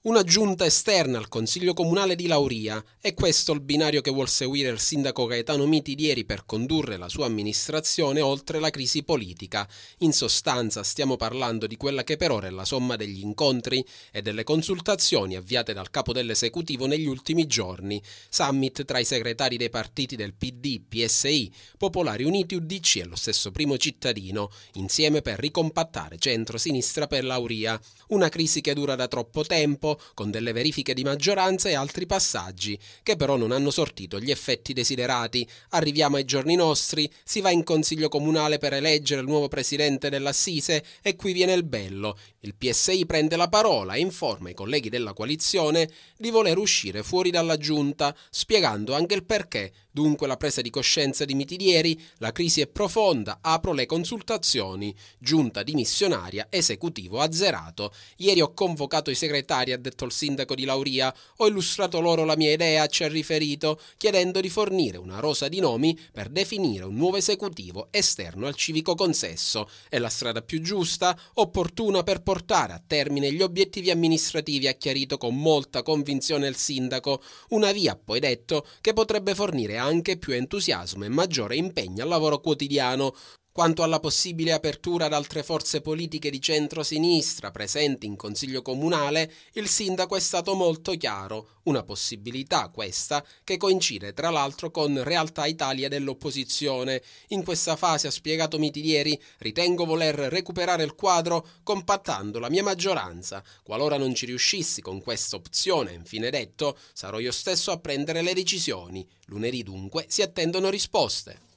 Una giunta esterna al Consiglio Comunale di Lauria, è questo il binario che vuol seguire il sindaco Gaetano Miti ieri per condurre la sua amministrazione oltre la crisi politica. In sostanza stiamo parlando di quella che per ora è la somma degli incontri e delle consultazioni avviate dal capo dell'esecutivo negli ultimi giorni. Summit tra i segretari dei partiti del PD, PSI, Popolari Uniti, UDC e lo stesso primo cittadino, insieme per ricompattare centro-sinistra per Lauria. Una crisi che dura da troppo tempo tempo, con delle verifiche di maggioranza e altri passaggi, che però non hanno sortito gli effetti desiderati. Arriviamo ai giorni nostri, si va in consiglio comunale per eleggere il nuovo presidente dell'Assise e qui viene il bello. Il PSI prende la parola e informa i colleghi della coalizione di voler uscire fuori dalla giunta, spiegando anche il perché, Dunque la presa di coscienza di Mitilieri, la crisi è profonda, apro le consultazioni, giunta dimissionaria, esecutivo azzerato. Ieri ho convocato i segretari, ha detto il sindaco di Lauria, ho illustrato loro la mia idea, ci ha riferito, chiedendo di fornire una rosa di nomi per definire un nuovo esecutivo esterno al civico consesso. È la strada più giusta, opportuna per portare a termine gli obiettivi amministrativi, ha chiarito con molta convinzione il sindaco, una via, poi detto, che potrebbe fornire anche anche più entusiasmo e maggiore impegno al lavoro quotidiano, quanto alla possibile apertura ad altre forze politiche di centro-sinistra presenti in Consiglio Comunale, il sindaco è stato molto chiaro, una possibilità questa che coincide tra l'altro con realtà Italia dell'opposizione. In questa fase, ha spiegato Mitilieri, ritengo voler recuperare il quadro compattando la mia maggioranza. Qualora non ci riuscissi con questa opzione, infine detto, sarò io stesso a prendere le decisioni. Lunedì dunque si attendono risposte.